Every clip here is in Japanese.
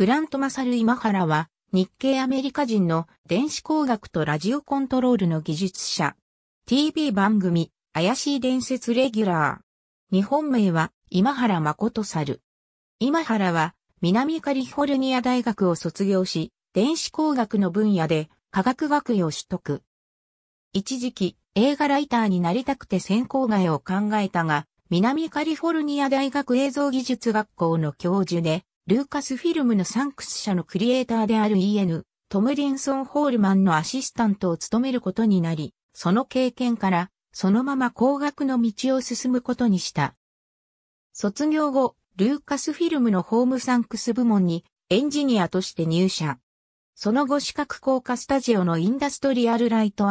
グラントマサル・イマハラは、日系アメリカ人の電子工学とラジオコントロールの技術者。TV 番組、怪しい伝説レギュラー。日本名は、今原誠猿。今原は、南カリフォルニア大学を卒業し、電子工学の分野で科学学位を取得。一時期、映画ライターになりたくて専攻外を考えたが、南カリフォルニア大学映像技術学校の教授で、ルーカスフィルムのサンクス社のクリエイターである E.N. トムリンソン・ホールマンのアシスタントを務めることになり、その経験から、そのまま工学の道を進むことにした。卒業後、ルーカスフィルムのホームサンクス部門にエンジニアとして入社。その後視覚効果スタジオのインダストリアルライト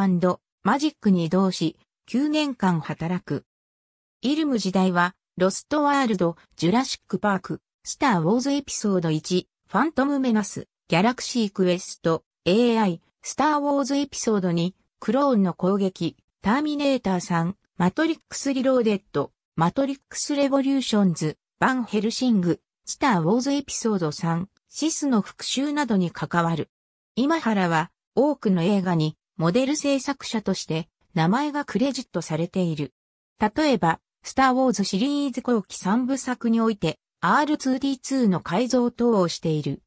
マジックに移動し、9年間働く。イルム時代は、ロストワールド、ジュラシックパーク、スター・ウォーズエピソード1、ファントム・メナス、ギャラクシー・クエスト、AI、スター・ウォーズエピソード2、クローンの攻撃、ターミネーター3、マトリックス・リローデッド、マトリックス・レボリューションズ、バン・ヘルシング、スター・ウォーズエピソード3、シスの復讐などに関わる。今原は、多くの映画に、モデル制作者として、名前がクレジットされている。例えば、スター・ウォーズシリーズ後期3部作において、R2D2 の改造等をしている。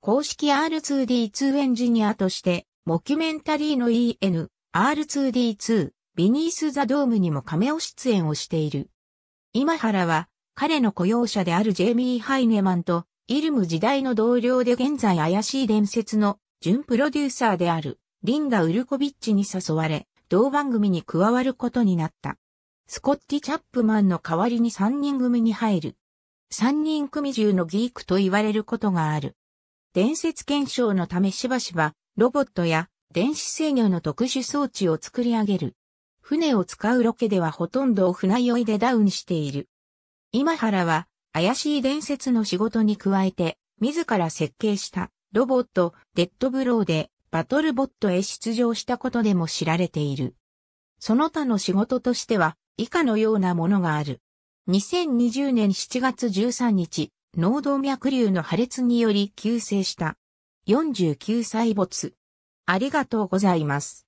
公式 R2D2 エンジニアとして、モキュメンタリーの EN、R2D2、ビニース・ザ・ドームにも亀を出演をしている。今原は、彼の雇用者であるジェイミー・ハイネマンと、イルム時代の同僚で現在怪しい伝説の準プロデューサーであるリンダ・ウルコビッチに誘われ、同番組に加わることになった。スコッティ・チャップマンの代わりに3人組に入る。三人組中のギークと言われることがある。伝説検証のためしばしばロボットや電子制御の特殊装置を作り上げる。船を使うロケではほとんどを船酔いでダウンしている。今原は怪しい伝説の仕事に加えて自ら設計したロボットデッドブローでバトルボットへ出場したことでも知られている。その他の仕事としては以下のようなものがある。2020年7月13日、脳動脈瘤の破裂により急逝した。49歳没。ありがとうございます。